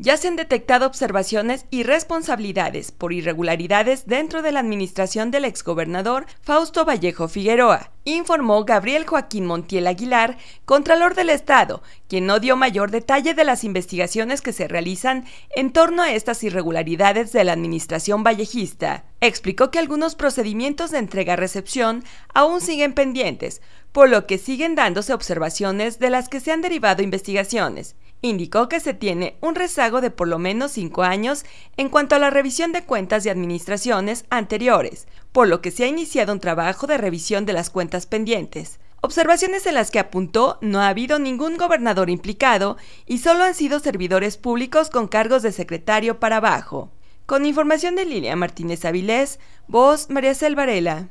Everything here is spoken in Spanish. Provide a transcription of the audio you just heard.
ya se han detectado observaciones y responsabilidades por irregularidades dentro de la administración del exgobernador Fausto Vallejo Figueroa, informó Gabriel Joaquín Montiel Aguilar, Contralor del Estado, quien no dio mayor detalle de las investigaciones que se realizan en torno a estas irregularidades de la administración vallejista. Explicó que algunos procedimientos de entrega-recepción aún siguen pendientes, por lo que siguen dándose observaciones de las que se han derivado investigaciones. Indicó que se tiene un rezago de por lo menos cinco años en cuanto a la revisión de cuentas de administraciones anteriores, por lo que se ha iniciado un trabajo de revisión de las cuentas pendientes. Observaciones en las que apuntó no ha habido ningún gobernador implicado y solo han sido servidores públicos con cargos de secretario para abajo. Con información de Lilia Martínez Avilés, voz María Selvarela.